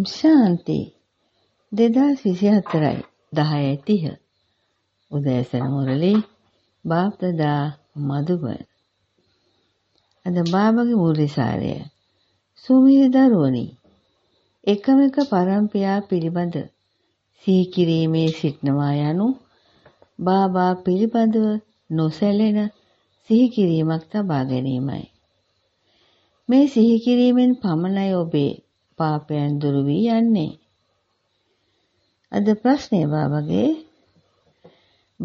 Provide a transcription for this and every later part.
ඔම් ශාන්ති 2024යි 10:30 උදෑසන මුරලි බාප්දදා මදුබන් අද බාබගේ මුරලිසාරය සුමිරි දරුවනි එකම එක පරම්පරා පිළිබඳ සිහි කිරීමේ සිටනවා යනු බාබා පිළිබඳව නොසැලෙන සිහි කිරීමක් තබා ගැනීමයි මේ සිහි කිරීමෙන් පමණයි ඔබේ පාපයන් දුරු වී යන්නේ. අද ප්‍රශ්නේ බාබගේ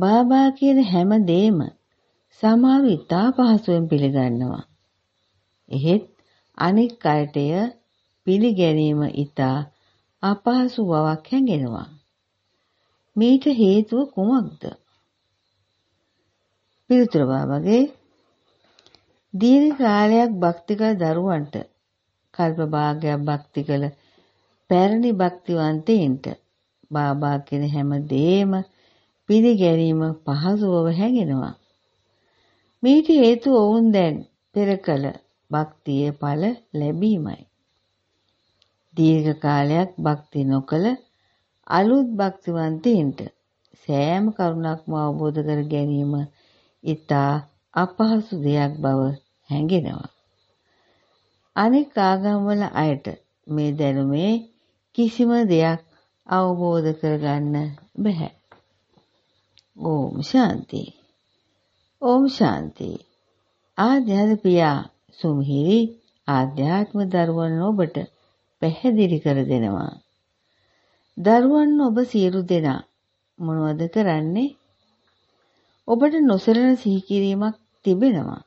බාබා කියන හැම දෙෙම සමාව ඉතා පහසුවෙන් පිළිගන්නවා. එහෙත් අනෙක් අයට පිළිගැනීම ඉතා අපහසු බවක් හැඟෙනවා. මේට හේතුව කුමක්ද? පිළිතුර බාබගේ දීර්ඝ කාලයක් භක්තිකර දරුවන්ට කල්ප භාගයක් භක්ති කළ පැරණි භක්තිවන්තයින්ට බාබා කියන හැම දෙයම පිළිගැනීම පහසුවව හැගෙනවා. මේට හේතුව ඔවුන් දැන් පෙර කළ භක්තියේ ඵල ලැබීමයි. දීර්ඝ කාලයක් භක්ති නොකළ අලුත් භක්තිවන්තයින්ට සෑම කරුණක්ම අවබෝධ කර ගැනීම ඊට අපහසු දෙයක් බව හැඟෙනවා. අනෙක් ආගම්වල අයට මේ දැනුමේ කිසිම දෙයක් අවබෝධ කරගන්න බෑ. ඕම් ශාන්ති. ඕම් ශාන්ති. ආධ්‍යාත්ම පියා සුමහිරි ආධ්‍යාත්ම දරුවන් ඔබට පැහැදිලි කර දෙනවා. දරුවන් ඔබ සියලු දෙනා මොනවද කරන්නේ? ඔබට නොසලන සිහි කිරීමක් තිබෙනවා.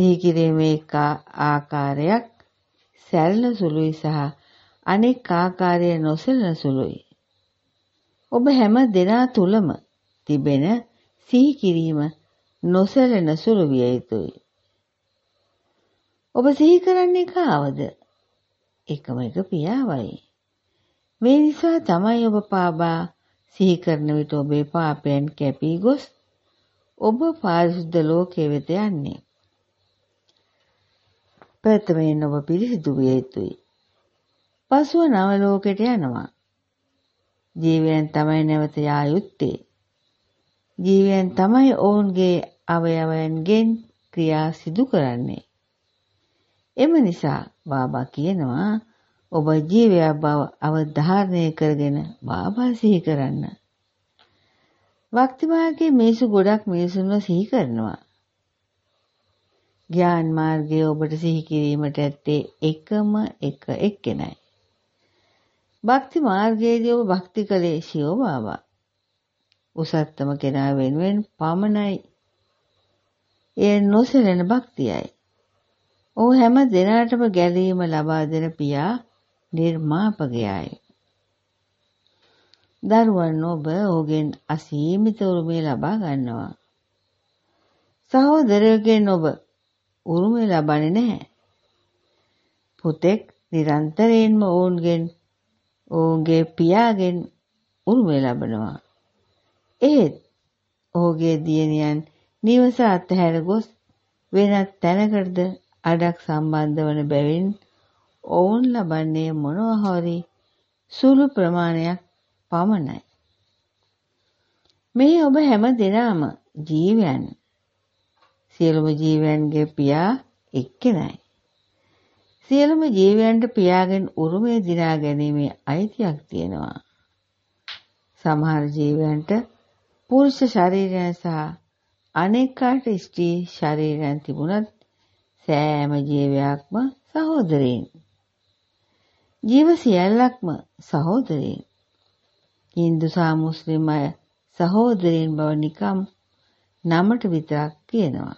සිහිකිරීමේ එකා ආකාරයක් සැලෙන සුළුයි සහ අනෙක් ආකාරය නොසැලෙන සුළුයි. ඔබ හැම දෙනා තුලම තිබෙන සිහිකිරීම නොසැලෙන සුළු විය යුතුයි. ඔබ සිහි කරන්නේ කාවද? එකම එක පියාවයි. මේ නිසා තමයි ඔබ පාබා සිහි කරන විට ඔබේ පාපයන් කැපී ගොස් ඔබ පාරිශුද්ධ ලෝකයේ වෙත යන්නේ. ප්‍රථමයෙන් ඔබ පිරිසිදු විය යුතුයි. පසුව නව ලෝකෙට යනවා. ජීවයෙන් තමයි නැවත යා යුත්තේ. ජීවයෙන් තමයි ඔවුන්ගේ අවයවයන්ගෙන් ක්‍රියා සිදු කරන්නේ. එම නිසා බාබා කියනවා ඔබ ජීවය බව අවධාරණය කරගෙන බාබා සිහි කරන්න. වක්තිමාගේ මිනිසු ගොඩක් මිනිසුන්ව සිහි කරනවා. ඥාන් මාර්ගය ඔබට සිහි කිරීමට ඇත්තේ එකම එක එක්කෙනයි. භක්ති මාර්ගයේදී ඔබ භක්ති කළේ ශිව බාබා. උසත්තම කෙනා වෙනුවෙන් පමණයි. එය නොසැලෙන භක්තියයි. ඔහු හැම දිනාටම ගැලීම ලබා දෙන පියා නිර්මාපකයයි. දරුවන් ඔබ ඔහුගෙන් අසීමිත උරුමය ලබා ගන්නවා. සහෝදරයෙක්ගෙන් ඔබ උරුමය ලබන්නේ නැහැ. පුතෙක් නිරන්තරයෙන්ම ඔවුන්ගෙන් ඔවුන්ගේ පියාගෙන් උරුමය ලබනවා. එහෙත් ඔහුගේ දියණියන් නිවස අත්හැර ගොස් වෙනත් තැනකටද අඩක් සම්බන්ධ වන බැවින් ඔවුන් ලබන්නේ මොනවා හරි සුළු ප්‍රමාණයක් පමණයි. මේ ඔබ හැම දිනම ජීවයන් සියලුම ජීවයන්ගේ පියා එක්කෙනයි. සියලුම ජීවයන්ට පියාගෙන් උරුමය දිනා ගැනීමේ අයිතියක් තියෙනවා. සමහර ජීවයන්ට පුරුෂ ශරීරයන් සහ අනෙකාට ස්ත්‍රී ශරීරයන් තිබුණත් සෑම ජීවයක්ම සහෝදරයින්. ජීව සියල්ලක්ම සහෝදරයින්. Hindu සහ මුස්ලිම් අය සහෝදරයින් බව නිකම් නමට විතරක් කියනවා.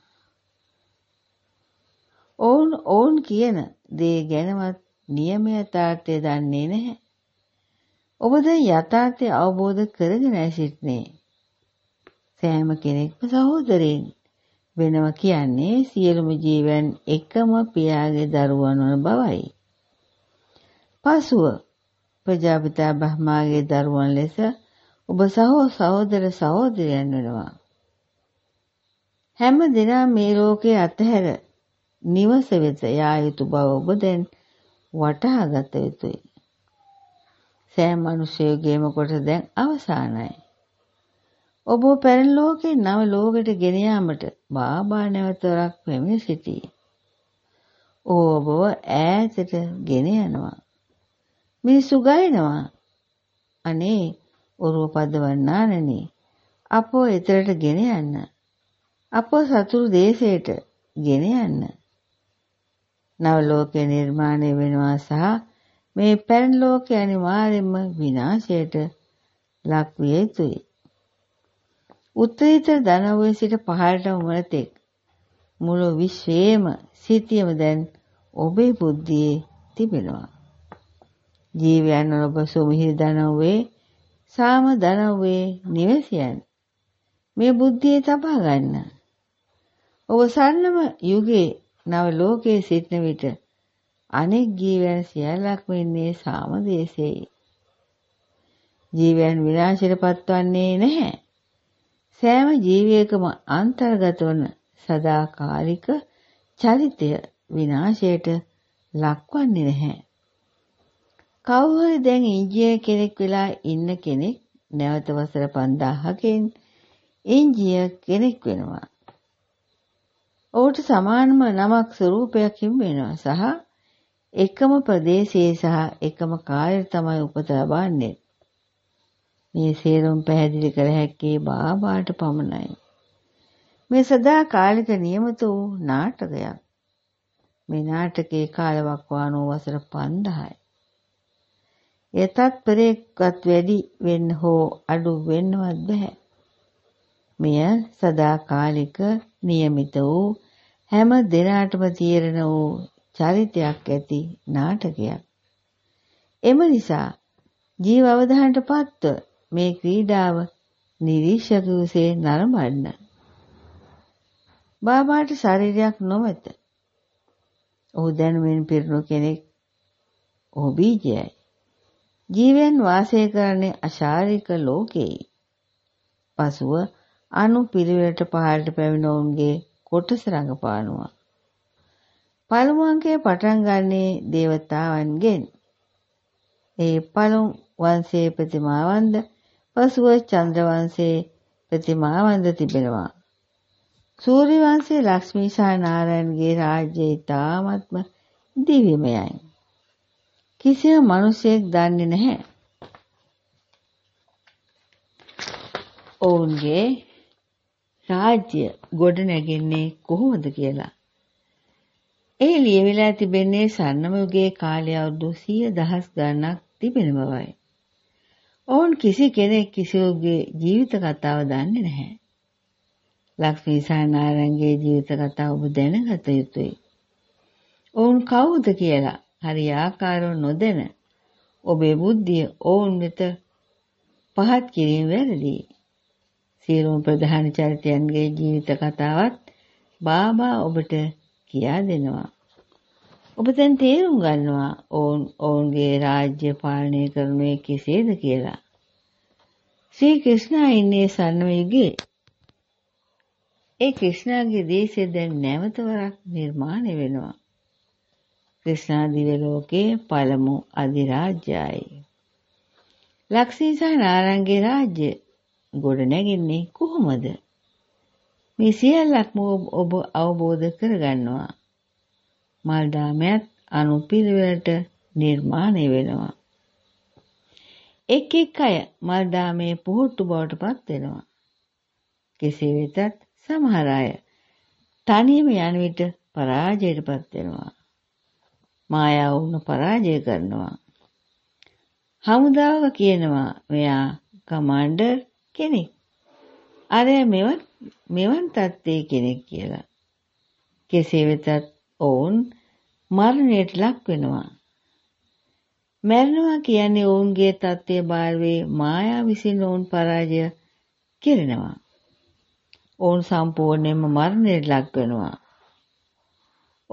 ඔවුන් ඔවුන් කියන දේ ගැනවත් නියම යථාර්ථය දන්නේ නැහැ. ඔබ දැන් යථාර්ථය අවබෝධ කරගෙන සිටින්නේ. සෑම කෙනෙක්ම සහෝදරයින් වෙනව කියන්නේ සියලුම ජීවයන් එකම පියාගේ දරුවන් වන බවයි. පසුව ප්‍රජාපිතා බ්‍රහ්මාගේ දරුවන් ලෙස ඔබ සහෝ සහෝදර සහෝදරයන් වෙනවා. හැම දිනම මේ ලෝකයේ අතහැර නිවස වෙත යා යුතු බව ඔබ දැන් වටහාගත යුතුයි. සෑම මිනිසෙකගේම කොට දැන් අවසానයි. ඔබ පැරණ ලෝකේ නව ලෝකෙට ගෙන යාමට බාබා නැවතරක් මෙමෙ සිටී. ඔබව ඈතට ගෙන යනවා. මිනිසු ගයනවා. අනේ ඔරුව පදවන්නානනි. අපෝ එතරට ගෙන යන්න. අපෝ සතුරු දේශයට ගෙන යන්න. නව ලෝකය නිර්මාණය වෙනවා සහ මේ පැරණි ලෝකය අනිවාර්යයෙන්ම විනාශයට ලක් විය යුතුයි. උත්තරීතර ධනවයේ සිට පහළටම වන තෙක් මුළු විශ්වයේම සිටියම දැන් ඔබේ බුද්ධියේ තිබෙනවා. ජීවයන් ඔබ සුමිහිරි ධනවයේ සාම ධනවයේ නිවසියන් මේ බුද්ධියේ තබා ගන්න. ඔබ සරලම යුගයේ නව ලෝකයේ සිටින විට අනෙක් ජීවයන් සියල්ලක්ම ඉන්නේ සාමදේශයේ. ජීවයන් විනාශයට පත්වන්නේ නැහැ. සෑම ජීවියකම අන්තර්ගත වන සදාකාලික චරිතය විනාශයට ලක්වන්නේ නැහැ. කවුරුහරි දැන් ඉංජිනේර කෙනෙක් වෙලා ඉන්න කෙනෙක් නැවත වසර 5000කින් ඉංජිනේර කෙනෙක් වෙනවා. ඔහුට සමානම නමක් ස්වරූපයකින් වෙනවා සහ එකම ප්‍රදේශයේ සහ එකම කායර තමයි උපත ලබන්නේ. මේ සියලුම පැහැදිලි කර හැක්කේ බාබාට පමණයි. මේ සදා කාලික නියමිත වූ නාටකයක්. මේ නාටකයේ කාලවක් වානෝ වසර 5000යි. යතත් පෙරේක්වත් වැඩි වෙන්න හෝ අඩු වෙන්නවත් බෑ. මෙය සදාකාලික નિયમિત වූ හැම දිනාටම තීරණ වූ චරිතයක් ඇති නාටකයක්. එම නිසා ජීව අවධානයට පත්ව මේ ක්‍රීඩාව නිරීක්ෂකයුසේ නරඹන්න. බාබාට ශරීරයක් නොමැත. ඔහු දැනුමින් පිරුණු කෙනෙක්. ඔහු බීජයයි. ජීවයන් වාසය කරන්නේ අශාරික ලෝකයේ. පසුව අනුපිළිවෙලට පහළට පැමිණ ඔවුන්ගේ කොටස රඟපානවා. පළමු අංකය පටන් ගන්නේ దేవතාවන්ගෙන්. ඒ පළමු වංශයේ ප්‍රතිමාවන්ද පසුව චන්ද්‍ර වංශයේ ප්‍රතිමාවන්ද තිබෙනවා. සූර්ය වංශයේ ලක්ෂ්මී සහ නාරයන්ගේ රාජ්‍යය ඊටාත්ම දිවිමයයි. කිසිම මිනිසෙක් දන්නේ නැහැ. ඔවුන්ගේ රාජ්‍ය ගොඩනැගෙන්නේ කොහොමද කියලා. ඒ ලියවිලා තිබෙන්නේ සරණම යුගයේ කාලය අවුරුදු 100දහස් ගණනක් තිබෙන බවයි. ඔවුන් කිසි කෙනෙක් කිසිවගේ ජීවිත කතාව දන්නේ නැහැ. ලක්ෂ්මී සානාරංගේ ජීවිත කතාව ඔබ දැනගත යුතුයි. ඔවුන් කවුද කියලා හරි ආකාරව නොදැන ඔබේ බුද්ධිය ඔවුන් වෙත පහත් කිරීම වැරදියි. සියලුම ප්‍රධාන චරිතයන්ගේ ජීවිත කතාවත් බාබා ඔබට කියා දෙනවා. ඔබ දැන් තේරුම් ගන්නවා ඔවුන් ඔවුන්ගේ රාජ්‍ය පාලනය කරනුයේ කෙසේද කියලා. ශ්‍රී ක්‍රිෂ්ණා ඉන්නේ සරණ යුගයේ. ඒ ක්‍රිෂ්ණාගේ දේශය දැන් නැවතවරක් නිර්මාණය වෙනවා. ක්‍රිෂ්ණා දිව ලෝකයේ පළමු අධිරාජ්‍යයයි. ලක්ෂ්මී සහ නාරංගේ රාජ්‍ය ගොඩනැගෙන්නේ කොහොමද? මේ සියල්ලක්ම ඔබ අවබෝධ කරගන්නවා. මල් දාමයත් අනුපිළිවෙලට නිර්මාණය වෙනවා. එක් එක් අය මල් දාමයේ පුහුට්ටු බවට පත් වෙනවා. කෙසේ වෙතත් සමහර අය තනියම යන විට පරාජයටපත් වෙනවා. මායාව වුණ පරාජය කරනවා. හමුදාව කියනවා මෙයා කමාන්ඩර් කෙනෙක්. අරය මෙවන් මෙවන් තත්ත්වයේ කෙනෙක් කියලා. කෙසේ වෙතත් ඔවුන් මරණයට ලක් වෙනවා. මැරෙනවා කියන්නේ ඔවුන්ගේ தත්ත්වයේ බාහිරේ මායාව විසින් ඔවුන් පරාජය කෙරෙනවා. ඔවුන් සම්පූර්ණයෙන්ම මරණයට ලක් වෙනවා.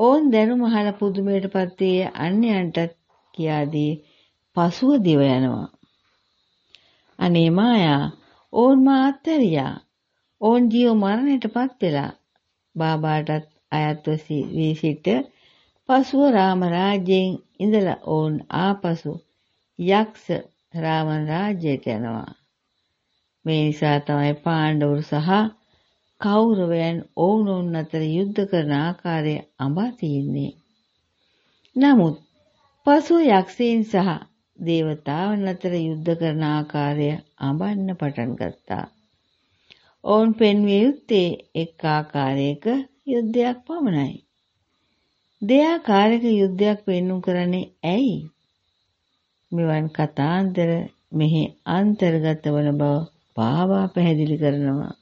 ඔවුන් දැනුම අහලා පුදුමයටපත් වී අන්‍යයන්ටත් කියාදී පසුව දිව යනවා. අනේ මායා ඕන් මා අත්හැරියා. ඕන් ජීව මරණයටපත් වෙලා. බාබාටත් අයත්ව වී සිට පසුව රාම රාජ්‍යයෙන් ඉඳලා ඕන් ආපසු යක්ෂ රාවණ රාජ්‍යයට යනවා. මේ නිසා තමයි පාණ්ඩවරු සහ කෞරවයන් ඔවුනොවුන් අතර යුද්ධ කරන ආකාරය අඹා තියෙන්නේ. නමුත් පසුව යක්ෂයන් සහ දේවතාවන් අතර යුද්ධ කරන ආකාරය අඹන්න පටන් ගත්තා. ඔවුන් පෙන්විය යුත්තේ එක් ආකාරයක යුද්ධයක් පමණයි. දෙයාකාරක යුද්ධයක් පෙන්වු කරන්නේ ඇයි? මෙවන් කතාන්තර මෙහි අන්තර්ගත වන බව පාවා පැහැදිලි කරනවා.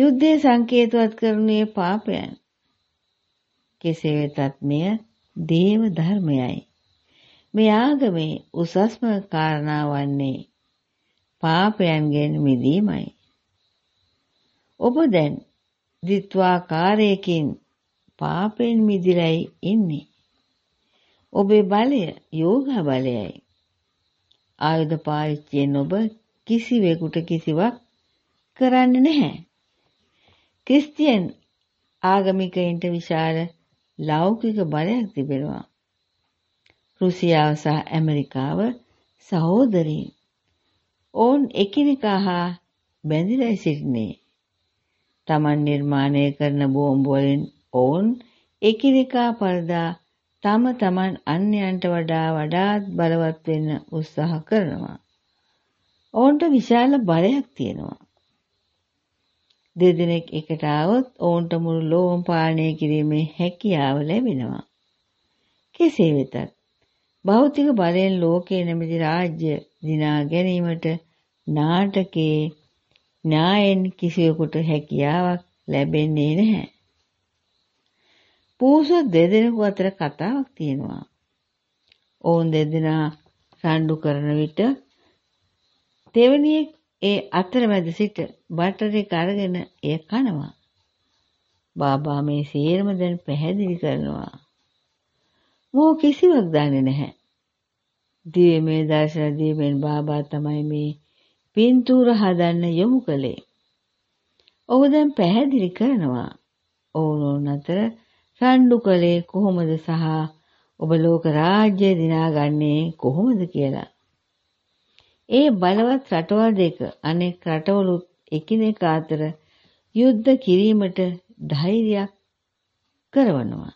යුද්ධයේ සංකේතවත් කරනුයේ පාපයන්. කෙසේ වෙතත් මෙය දේව ධර්මයයි. මේ ආගමේ උසස්ම කාරණා වන්නේ පාපයන්ගෙන් මිදීමයි. ඔබ දැන් දිත්වාකාරයකින් පාපෙන් මිදිලයි ඉන්නේ. ඔබේ බලය යෝගා බලයයි. ආයුධ පාවිච්චියෙන් ඔබ කිසිවෙකුට කිසිවක් කරන්නේ නැහැ. ක්‍රිස්තියන් ආගමිකයින්ට විශාල ලෞකික බලයක් තිබෙනවා. රුසියාව සහ ඇමරිකාව සහෝදරීන්. ඔවුන් එකිනෙකා හා බැඳිලා සිටින්නේ. Taman නිර්මාණය කරන බෝම්බ වලින් ඔවුන් එකිනෙකා පරදා තම තමන් අන්‍යයන්ට වඩා වඩාත් බලවත් වෙන්න උත්සාහ කරනවා. ඔවුන්ට විශාල බලයක් තියෙනවා. දෙදෙනෙක් එකට આવොත් ඔවුන්ට මුළු ලෝම පාලනය කිරීමේ හැකියාව ලැබෙනවා. කෙසේ වෙතත් භෞතික බලයෙන් ලෝකයේ නැමැති රාජ්‍ය දිනා ගැනීමට නාටකයේ න්‍යායෙන් කිසිවෙකුට හැකියාවක් ලැබෙන්නේ නැහැ. පූසු දෙදෙනෙකු අතර කතාවක් තියෙනවා. ඔවුන් දෙදෙනා රණ්ඩු කරන විට තෙවනියෙක් ඒ අතරමැද සිට බටරෙක් අරගෙන එය කනවා. බාබා මේ සේරම දැන් පැහැදිලි කරනවා. මොහු කිසිවක් දන්නේ නැහැ. දිව්‍යමය දර්ශන දීමෙන් බාබා තමයි මේ පින්තූර හදන්න යොමු කළේ. ඔහු දැන් පැහැදිලි කරනවා. ඔවුනොන් අතර රණ්ඩු කළේ කොහොමද සහ ඔබ ලෝක රාජ්‍ය දිනාගන්නේ කොහොමද කියලා. ඒ බලවත් රටවල් දෙක අනෙක් රටවලුත් එකිනෙක අතර යුද්ධ කිරීමට ධෛර්යයක් කරවනවා.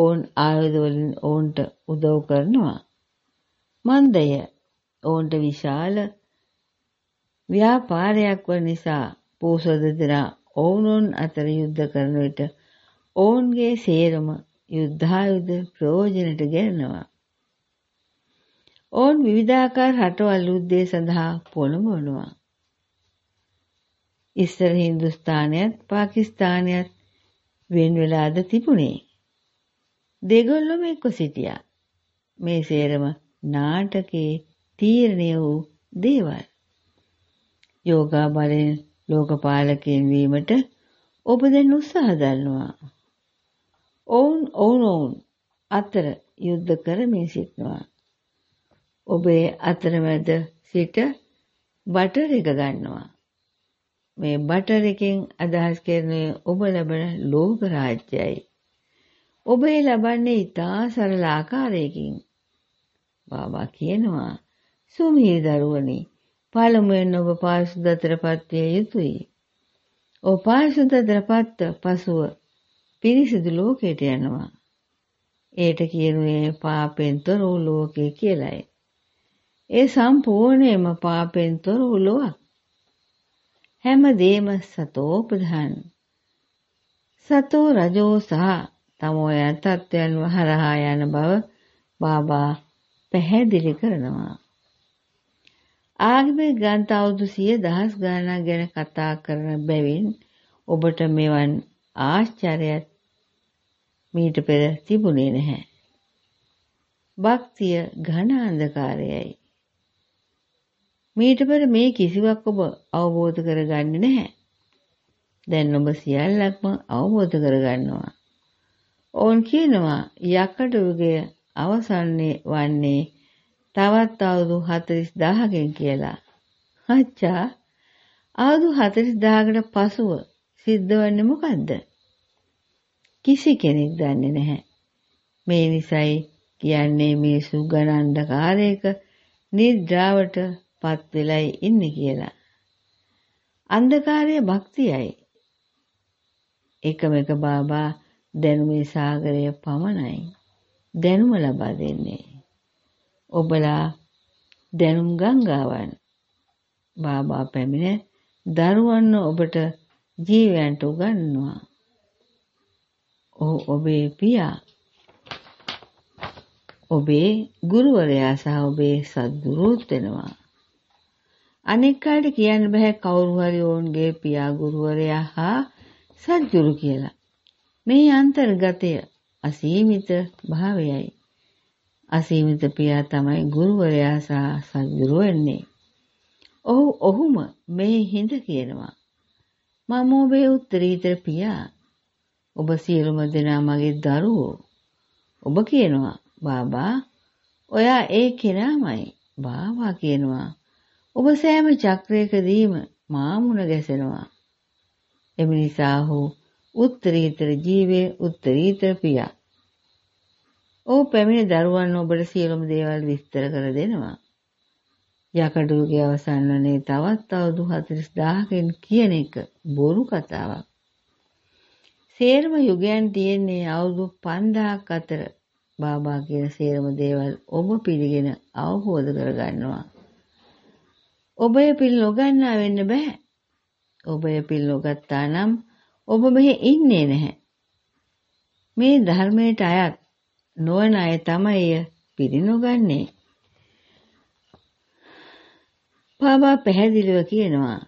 ඔවුන් ආයුධ වලින් ඔවුන්ට උදව් කරනවා. මන්දය ඔවුන්ට විශාල ව්‍යාපාරයක් වන නිසා පෝසත දෙනා ඔවුනොන් අතර යුද්ධ කරන විට ඔවුන්ගේ සේරම යුද්ධායුධ ප්‍රයෝජනට ගෙනනවා. ඔවුන් විවිධාකාර රටවල් යුද්ධය සඳහා පොළඹවනවා. ඉස්සර හින්දුස්ථානයත් පාකිස්ථානයත් වෙන් වෙලාද තිබුණේ. දෙගොල්ලොම එක්ක සිටියා. මේ සේරම නාටකයේ තීරණය වූ දේවල්. යෝගා බලෙන් ලෝකපාලකයෙන් වීමට ඔබ දැන් උත්සාහ දරනවා. ඔවුන් ඔවුනොවුන් අතර යුද්ධ කරමින් සිටිනවා. ඔබේ අතරමැද සිට බටර් එක ගන්නවා. මේ බටර් එකෙන් අදහස් කරන්නේ ඔබ ලබන ලෝක රාජ්‍යයයි. ඔබ ඒ ලබන්නේ ඉතා සරල ආකාරයකින්. බාබා කියනවා සුමී දරුවනි පළමුවෙන් ඔබ පාරිශුද්ධතරපත් විය යුතුයි. ඔබ පාරිශුද්ධතරපත් පසුව පිරිසිදු ලෝකයට යනවා. ඒට කියනුවේ පාපෙන් තොර වූ ලෝකය කියලයි. ඒ සම්පූර්ණයෙන්ම පාපෙන් තොර වූ ලොවක්. හැම දේම සතෝ ප්‍රධාන. සතෝ රජෝ සහ තමෝයන් තත්ත්වයන් හරහා යන බව බාබා පැහැදිලි කරනවා. ආගමික ග්‍රන්ථ අවුරුදු 100 දහස් ගණනක් ගැන කතා කරන බැවින් ඔබට මෙවන් ආශ්චර්යයක් මීට පෙර තිබුණේ නැහැ. භක්තිය ඝන අන්ධකාරයයි. මීට පෙර මේ කිසිවක් ඔබ අවබෝධ කරගන්නේ නැහැ. දැන් ඔබ සියල්ලක්ම අවබෝධ කරගන්නවා. ඔවුන් කියනවා යකඩුගේ අවසන්නේ වන්නේ තවත් අවුරුදු 40000කින් කියලා. අච්චා අවුරුදු 40000කට පසුව සිද්ධ වෙන්නේ මොකද්ද? කිසි කෙනෙක් දන්නේ නැහැ. මේ නිසයි කියන්නේ මේ සුගණණ්ඩ කාලයක නිද්‍රාවට පත් වෙලයි ඉන්නේ කියලා. අන්ධකාරයේ භක්තියයි. එකම එක බාබා දැනුමේ සාගරය පමණයි දැනුම ලබා දෙන්නේ. ඔබලා දැනුම් ගංගාවන් බාබා පැමිණ දරුවන්න ඔබට ජීවයන්ට උගන්නවා. ඔහු ඔබේ පියා ඔබේ ගුරුවරයා සහ ඔබේ සද්ගුරුත් වෙනවා. අනෙක් අයට කියන්න බෑ කවුරු හරි ඔවුන්ගේ පියා ගුරුවරයා හා සද්ගුරු කියලා. මේ අන්තර්ගතය අසීමිත භාවයයි. අසීමිත පියා තමයි ගුරුවරයා සහ සද්ගුරු වෙන්නේ. ඔහු ඔහුම මේ හිඳ කියනවා. මම ඔබේ උත්තරීතර පියා. ඔබ සියලුම දෙනා මගේ දරුවෝ. ඔබ කියනවා බාබා ඔයා ඒ කෙනාමයි. බාවා කියනවා ඔබ සෑම චක්‍රයකදීම මාමුණ ගැසෙනවා. එම නිසා ඔහු උත්තරීතර ජීවය උත්තරීතර පියා. ඔහු පැමිණ දරුවන් ඔබට සියලුම දේවල් විස්තර කර දෙනවා. යකඩුගේ අවසන් වනේ තවත් අවුරුදු 40000කින් කියන එක බොරු කතාවක්. සේරම යුගයන් තියෙන්නේ අවුරුදු 5000ක් අතර බාබා කියන සේරම දේවල් ඔබ පිළිගෙන අවබෝධ කරගන්නවා. ඔබය පිළ නොගන්නා වෙන්න බෑ. ඔබය පිළ නොගත්තා නම් ඔබ මෙහි ඉන්නේ නැහැ. මේ ධර්මයට අයත් නොවන අය තමයි එය පිරිනොගන්නේ. පාබා පැහැදිලිව කියනවා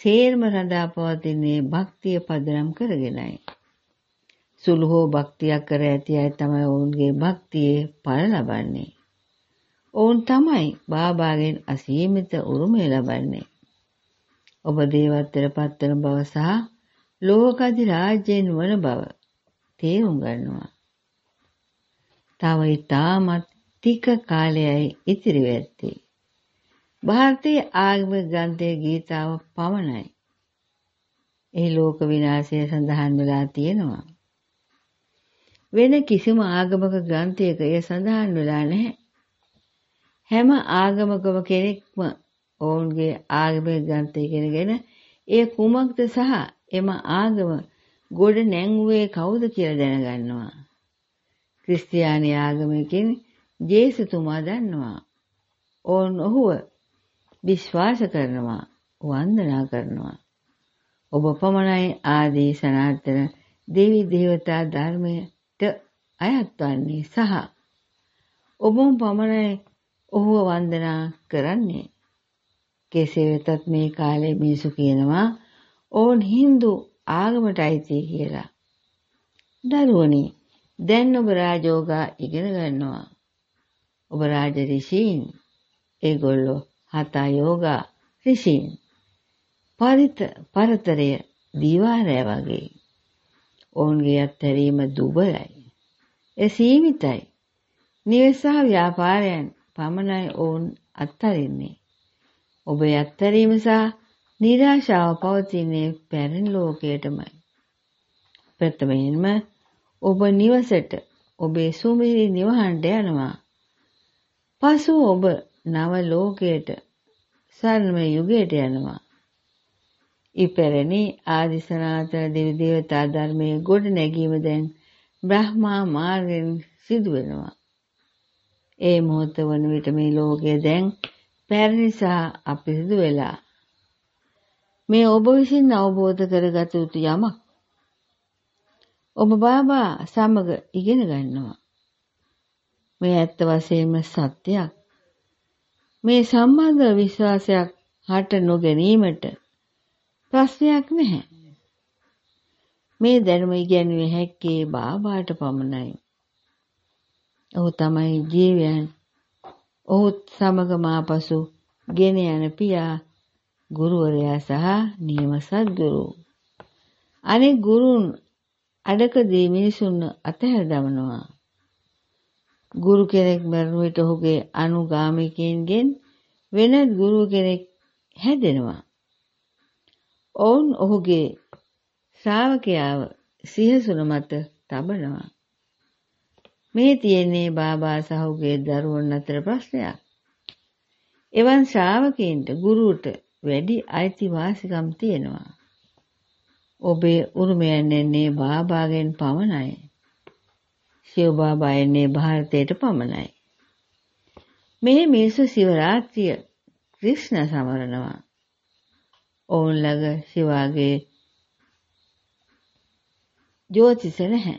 සේර්ම රඳා පවතින්නේ භක්තිය පදනම් කරගෙනයි. සුළු හෝ භක්තියක් කර ඇති අය තමයි ඔවුන්ගේ භක්තියේ ඵල ලබන්නේ. ඔවුන් තමයි බාබාගෙන් අසීමිත උරුමය ලබන්නේ. ඔබ දේවත්තර පත්තන බව සහ ලෝකාධිරාජ්‍යය නුවණ බව තේරුම් ගන්නවා. තව ඉතාමත් ටික කාලයයි ඉතිරි වෙත්තේ. ಭಾರತೀಯ ආගමික ග්‍රන්ථයේ ගීතාව පමණයි. ඒ ලෝක විනාශය සඳහන් වෙලා තියෙනවා. වෙන කිසිම ආගමක ග්‍රන්ථයක එය සඳහන් වෙලා නැහැ. හැම ආගමකම කෙනෙක්ම ඔවුන්ගේ ආගමික ග්‍රන්ථය ඉගෙනගෙන ඒ කුමක්ද සහ එම ආගම ගොඩ නැංවුවේ කවුද කියලා දැනගන්නවා. ක්‍රිස්තියානි ආගමකින් ජේසුතුමා දන්නවා. ඕන් ඔහුව විශ්වාස කරනවා, වන්දනා කරනවා. ඔබ පමණයි ආදී සනාතන දේවි දේවතා ධර්මයට අයත් වන්නේ සහ ඔබම පමණයි ඔහුව වන්දනා කරන්නේ. කෙසේ වෙතත් මේ කාලේ මිනිසු කියනවා ඕන් හින්දු ආගමට අයිතිය කියලා. දරුවනි දැන් ඔබ රාජෝගා ඉගෙන ගන්නවා. ඔබ රාජ රිෂීන් ඒගොල්ලෝ හතා යෝගා රිෂීන්. පරිත පරතරය දීවාරය වගේ. ඔවුන්ගේ අත්හැරීම දුබලයි. එ සීමිතයි. නිවසහ ව්‍යාපාරයන් පමණයි ඔවුන් අත්හරින්නේ. ඔබ අත්තරීම සහ නිරාශාව පවතින්නේ පැරණි ලෝකයටමයි. ප්‍රථමයෙන්ම ඔබ නිවසට ඔබේ සුමිරි නිවහන්ට යනවා. පසු ඔබ නව ලෝකයට සරණම යුගයට යනවා. ඉපැරණි ආදි සනාතන දෙවි දේවතා ධර්මයේ ගොඩ නැගීම දැන් බ්‍රහ්මා මාර්ගෙන් සිදු වෙනවා. ඒ මොහොත වන විට මේ ලෝකය දැන් පැරණි සහ අපිරිසිදු වෙලා මේ ඔබ විසින් අවබෝධ කරගත යුතු යමක්. ඔබ බාබා සමග ඉගෙන ගන්නවා. මේ ඇත්ත වශයෙන්ම සත්‍යයක්. මේ සම්බන්ධ විශ්වාසයක් හට නොගැනීමට ප්‍රශ්නයක් නැහැ. මේ ධර්ම ඉගැන්වේ හැක්කේ බාබාට පමණයි. ඔහු තමයි ජීවයන්. ඔහුත් සමග මාපසු ගෙන යන පියා ගුරුවරයා සහ නියම සත්ගුරු. අනෙක් ගුරුන් අඩකදී මිනිසුන් අතහැර දමනවා. ගුරු කෙනෙක් මරණ විට ඔහුගේ අනුගාමිකයන්ගෙන් වෙනත් ගුරු කෙනෙක් හැදෙනවා. ඔවුන් ඔහුගේ ශ්‍රාවකයාව සිහසුන මත තබනවා. මේ තියෙන්නේ බාබා සහුගේ දරුවන් අතර ප්‍රශ්නයක්. එවන් ශ්‍රාවකයන්ට ගුරුට වැඩි අයිතිවාසිකම් තියෙනවා. ඔබේ උරුමය එන්නේ බාබාගෙන් පමණයි. ශිව බාබා එන්නේ ಭಾರತයට පමණයි. මේ මිනිස්සු සිවරාත්‍රිය ක්‍රිෂ්ණ සමරනවා. ඔවුන් ළඟ ශිවාගේ ජෝතිෂ නැහැ.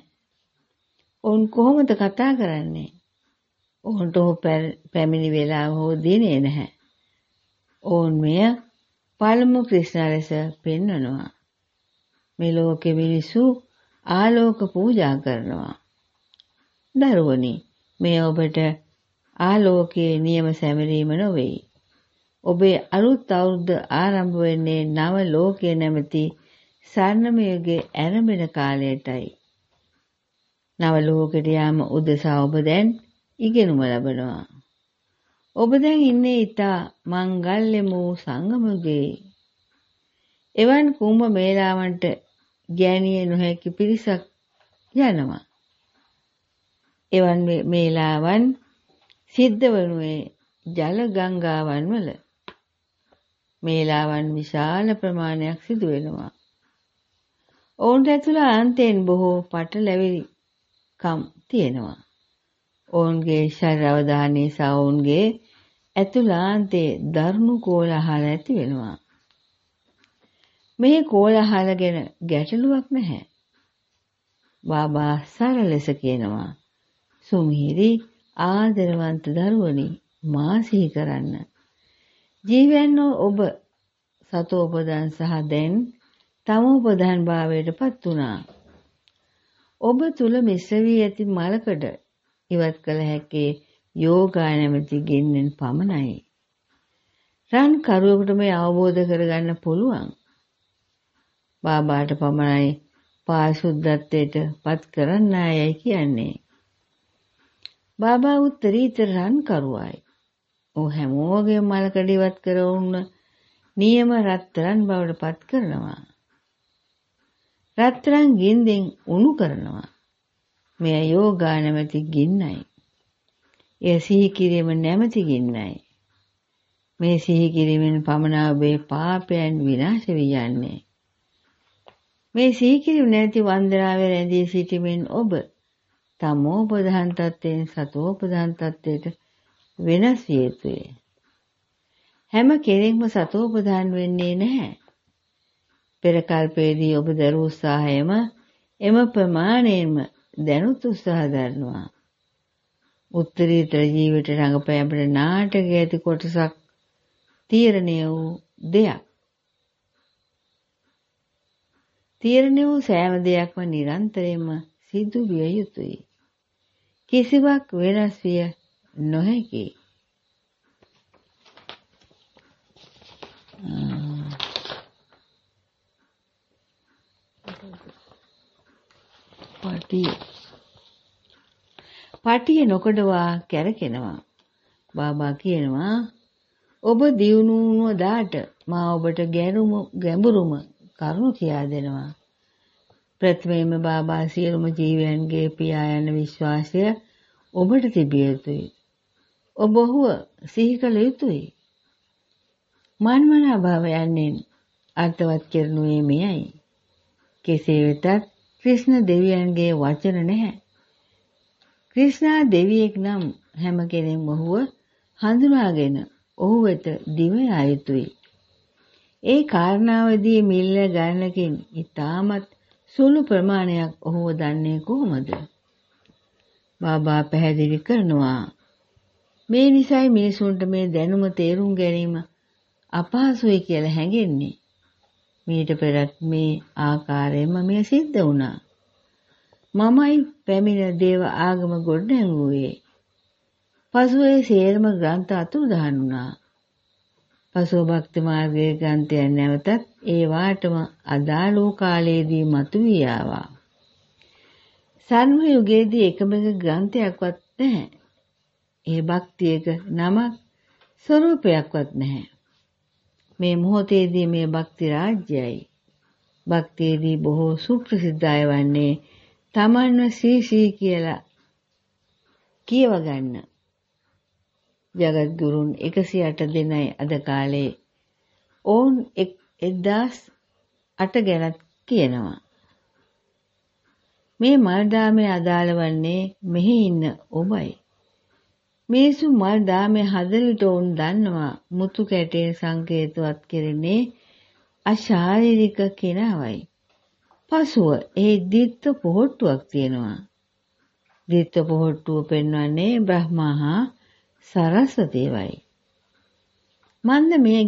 ඔවුන් කොහොමද කතා කරන්නේ? ඔවුන්ට පැමිණි වෙලාව හෝ දිනේ නැහැ. ඔවුන් මෙය පළමු කෘෂ්ණ ලෙස පෙන්වනවා. මෙලෝකෙ මිනිසු ආලෝක පූජා කරනවා. දරුවනි මේ ඔබට ආලෝකයේ නියම සැමරීම නොවේ. ඔබේ අලුත් අවුරුද්ද ආරම්භ වෙන්නේ නව ලෝකයේ නැමැති ස්වර්ණම යුගයේ ආරම්භන කාලයටයි. නව ලෝකෙට යාම උදෙසා ඔබ දැන් ඉගෙනුම ලබනවා. ඔබ දැන් ඉන්නේ ඊතා මංගල්‍යම වූ සංගමගේ. එවන් කුම්භ මේලාවන්ට ගෑනිය නොහැකි පිරිසක් යනවා. එවන් මේලාවන් සිද්ධ වනුයේ ජල ගංගාවන් වල මේලාවන් විශාල ප්‍රමාණයක් සිදු වෙනවා. ඔවුන්ට ඇතුළ අන්තයෙන් බොහෝ පටලැවිලිකම් තියෙනවා. ඔවුන්ගේ ශරීර අවධානය සහ ඔවුන්ගේ ඇතුලාන්තයේ දරුණු කෝලහල ඇති වෙනවා. මේ කෝලහල ගැන ගැටලුවක් නැහැ. බාබා සරල ලෙස කියනවා. සුමිහිරි ආදරවන්ත දරුවනි මා සිහි කරන්න. ජීවයන් ඔබ සතෝපදන් සහ දැන් තම උපදන් භාවයට පත් වුණා. ඔබ තුල මිශ්‍ර වී ඇති මලකඩ ඉවත් කළ හැකේ යෝගා නැමැති ගින්නෙන් පමණයි. රන් කරුවෙකුට මේ අවබෝධ කරගන්න පුළුවන්. බාබාට පමණයි පාරිශුද්ධත්වයට පත් කරන්න ආයයි කියන්නේ. බාබා උත්තරීතර රන් කරුවයි. ਉਹ හැමෝගේ මල කඩිවත් කරවුන නියම රත්තරන් බවට පත් කරනවා. රත්තරන් ගින්දෙන් උණු කරනවා. මෙය යෝගා නැමැති ගින්නයි. එය සිහි කිරීම නැමැති ගින්නයි. මේ සිහි කිරීමෙන් පමණ ඔබේ පාපයන් විනාශ වී යන්නේ. මේ සිහි කිරීම නැති වන්දනාවේ රැඳී සිටීමෙන් ඔබ තමෝපදහන් තත්ත්වයෙන් සතෝපදහන් තත්ත්වයට වෙනස් විය යුතුය. හැම කෙනෙක්ම සතෝපදහන් වෙන්නේ නැහැ. පෙර කල්පයේදී ඔබ දරූ උත්සාහයම එම ප්‍රමාණයෙන්ම දැනුත් උත්සාහ දරනවා. උත්තරීතර ජීවිත රඟපෑමට නාටක ඇති කොටසක් තීරණය වූ දෙයක්. තීරණය වූ සෑම දෙයක්ම නිරන්තරයෙන්ම සිදු විය යුතුයි. කිසිවක් වෙනස් විය නොහැකි. පටිය. පටිය නොකඩවා කැරකෙනවා. බාබා කියනවා ඔබ දියුණුව දාට මා ඔබට ගැරුම ගැඹුරුම කරුණු කියා දෙනවා. ප්‍රථමයෙන්ම බාබා සියලුම ජීවයන්ගේ පියා යන විශ්වාසය ඔබට තිබිය යුතුයි. ඔබ ඔහුව සිහි කළ යුතුයි. මන්මනා භාවයන්ෙන් අර්ථවත් කරනුයේ මෙයයි. කෙසේ වෙතත් ක්‍රිෂ්ණ දෙවියන්ගේ වචන නැහැ. ක්‍රිෂ්ණා දෙවියෙක් නම් හැම කෙනෙම ඔහුව හඳුනාගෙන ඔහු වෙත දිව යුතුයි. ඒ කාරණාවදී මිල්ල ගණනකින් ඉතාමත් සුළු ප්‍රමාණයක් ඔහුව දන්නේ කොහොමද? බාබා පැහැදිලි කරනවා. මේ නිසයි මිනිසුන්ට මේ දැනුම තේරුම් ගැනීම අපහසුයි කියලා හැඟෙන්නේ. මීට පෙරත් මේ ආකාරයෙන්ම මෙය සිද්ධ වුණා. මමයි පැමිණ දේව ආගම ගොඩනැගුවේ. පසුව ඒ සේරම ග්‍රන්ථ අතුරුදහන් වුණා. පසුව භක්ති මාර්ගයේ ග්‍රන්ථයන් නැවතත් ඒ වාටම අදාළෝ කාලයේදී මතුවී ආවා. සන්ම යුගයේදී එකම එක ග්‍රන්ථයක්වත් නැහැ. ඒ භක්තියක නමක් ස්වરૂපයක්වත් නැහැ. මේ මොහොතේදී මේ භක්ති රාජ්‍යයි. භක්තියේදී බොහෝ සුප්‍රසිද්ධ අය වන්නේ තමන්ව සීසී කියලා කියව ගන්න. ජගත්ගුරුන් 108 දෙනයි අද කාලේ ඔවුන් 1008 ගැනත් කියනවා. මේ මල්දාමේ අදාළ වන්නේ මෙහි ඉන්න ඔබයි. මිනිසු මල් දාමේ හදලට ඔවුන් දන්නවා මුතු කැටයෙන් සංකේතවත් කෙරෙන්නේ අශාරීරික කෙනාවයි. පසුව ඒ දිත්ත පොහොට්ටුවක් තියෙනවා. දිත්ත පොහොට්ටුව පෙන්වන්නේ බ්‍රහ්මා හා සරස්වතේවයි. මන්ද මේ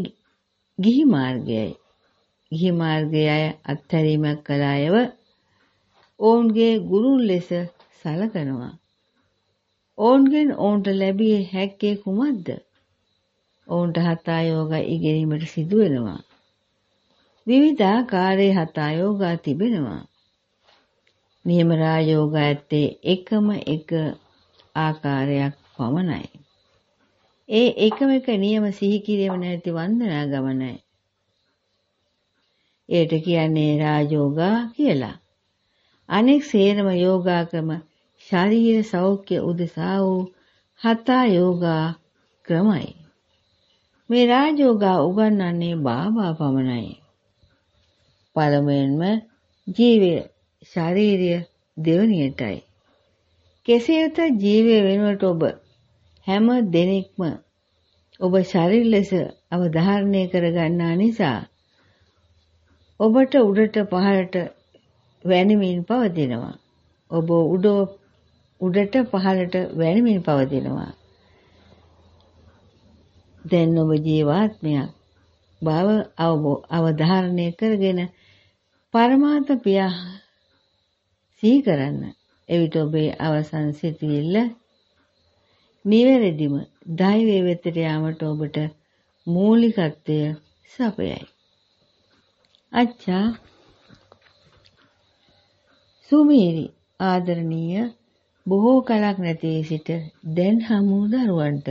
ගිහි මාර්ගයයි. ගිහි මාර්ගය අත්හැරීමක් කළ අයව ඔවුන්ගේ ගුරුන් ලෙස සලකනවා. ඔවුන්ගෙන් ඔවුන්ට ලැබිය හැක්කේ කුමක්ද? ඔවුන්ට හතායෝග ඉගෙනීමට සිදුවෙනවා. විවිධාකාරයේ හතායෝගා තිබෙනවා. නියම රායෝග ඇත්තේ එකම එක ආකාරයක් පමණයි. ඒ එකම එක නියම සිහි කිරීම නැති වන්දනා ගමනයි. ඒට කියන්නේ රාජෝගා කියලා. අනෙක් සේරම යෝගාක්‍රම ශරීර සෞඛ්‍ය උදෙසා වූ හතා යෝගා ක්‍රමයි. මේ රාජෝගා උගන්වන්නේ බාබා පමණයි. පළමුවෙන්ම ජීවය ශාරීරිය දෙවණියටයි. කෙසේ වෙතත් ජීවය වෙනුවට ඔබ හැම දිනෙකම ඔබ ශරීර ලෙස අවධාරණය කරගන්නා නිසා ඔබට උඩට පහළට වැනිමින් පවතිනවා. ඔබ උඩ උඩට පහළට වැළමින් පවතිනවා. දැන් ඔබ ජීවාත්මයක් භව අවධාරණය කරගෙන පරමාර්ථ පියා සිහි කරන්න. එවිට ඔබේ අවසන් සිටවිල්ල නිවැරදිම දෛවයේ වෙතට යාමට ඔබට මූලිකත්වය සපයයි. අච්චා සුමේරි ආදරණීය බොහෝ කලක් නැතේ සිට දැන් හමු දරුවන්ට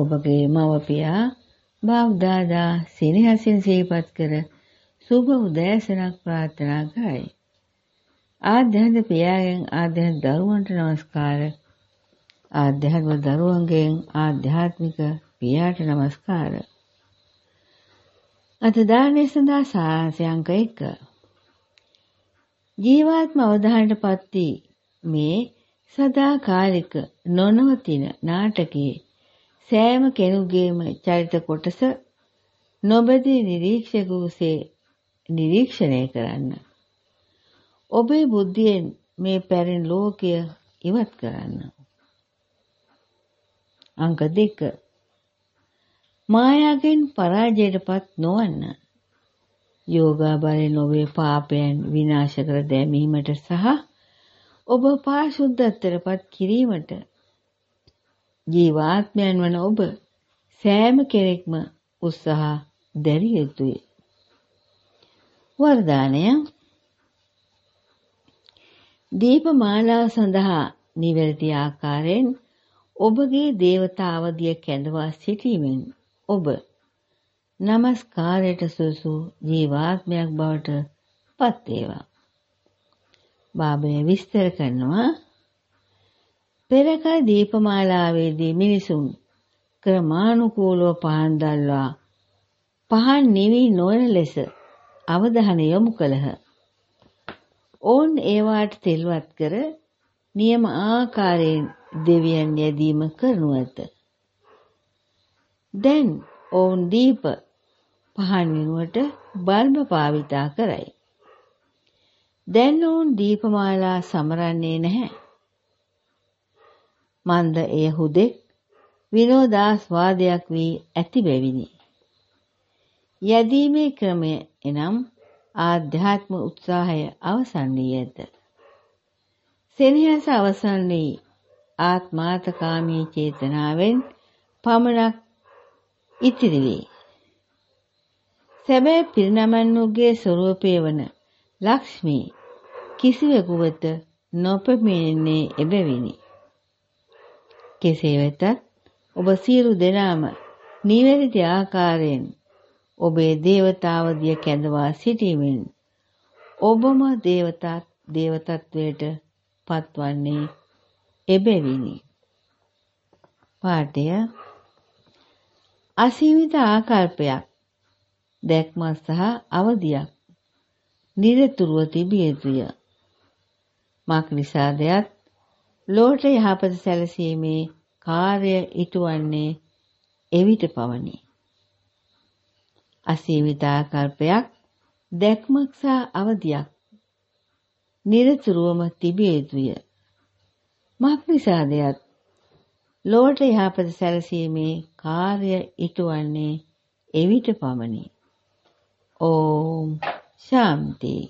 ඔබගේ මවපියා බාව්දාදා සෙනෙහසින් සිහිපත් කර සුබ උදෑසනක් ප්‍රාර්ථනා කරයි. ආධ්‍යාත්ම පියාගෙන් ආධ්‍යාත්ම දරුවන්ට নমස්කාර. ආධ්‍යාත්ම දරුවන්ගෙන් ආධ්‍යාත්මික පියාට নমස්කාර. අද දානයේ සඳහා සාංශයංක 1 ජීවාත්ම අවධානයටපත් වී මේ සදාකාලික නොනවතින නාටකයේ සෑම කෙනුගේම චරිත කොටස නොබදී නිරීක්ෂකූසේ නිරීක්ෂණය කරන්න. ඔබේ බුද්ධියෙන් මේ පැරෙන් ලෝකය ඉවත් කරන්න. අංක දෙක මායාගෙන් පරාජයටපත් නොවන්න යෝගාබලයෙන් ඔබේ පාපයන් විනාශ කර දැමීමට සහ ඔබ පාරිශුද්ධත්වයටපත් කිරීමට ජීවාත්මයන් වන ඔබ සෑම කෙනෙක්ම උත්සාහ දැරිය යුතුය. වර්ධානය දීපමාලාව සඳහා නිවැරදි ආකාරයෙන් ඔබගේ දේවතා අවධිය කැඳවා සිටීමෙන් ඔබ নমස්කාරයට සුසු ජීවාත්මයක් බවට පත් වේවා. බාබය විස්තර කරනවා පෙරකල දීපමාලාවේදී මිනිසුන් ක්‍රමානුකූලව පහන් දල්වා පහන් නිවි නොවන ලෙස අවධානය යොමු කළහ. ඔවුන් ඒවාට තෙල්වත් කර නියම ආකාරයෙන් දෙවියන් යැදීම කරනු ඇත. දැන් ඔවුන් දීප පහන් වෙනුවට බල්බ පාවිතා කරයි. දැන් ඔවුන් දීපමාලා සමරන්නේ නැහැ. මන්ද එය හුදෙක් විනෝදාස්වාදයක් වී ඇති බැවිනි. යැදීමේ ක්‍රමය එනම් ආධ්‍යාත්ම උත්සාහය අවසන් වී ඇත. සෙනෙහස අවසන් වී ආත්මාතකාමී චේතනාවෙන් පමණක් ඉතිරි වේ. සැබෑ පිරිනමන් වූගේ ස්වરૂපය වන ලක්ෂ්මී කිසිවෙකුවත නොපමිණෙන්නේ එබැවිනි. කෙසේ වෙතත් ඔබ සියලු දෙනාම නිවැරදි ආකාරයෙන් ඔබේ දේවතාවදිය කැඳවා සිටීමෙන් ඔබම දේවතාත් දේවතත්වයට පත්වන්නේ එබැවිනි. පාඨය අසීමිත ආකල්පයක් දැක්ම සහ අවදියක් නිරතුරුව තිබිය යුතුය. මක් නිසාදයක් ලෝට යහපත සැලසීමේ කාර්ය ඉටුවන්නේ එවිට පවනි. අසීමිතාකල්පයක් දැක්මක් සහ අවධියක් නිරතුරුවම තිබිය යුතුය. මක් නිසාදයක් ලෝට යහපත සැලසීමේ කාර්ය ඉටුවන්නේ එවිට පමණි. ඕම් ශාන්තිී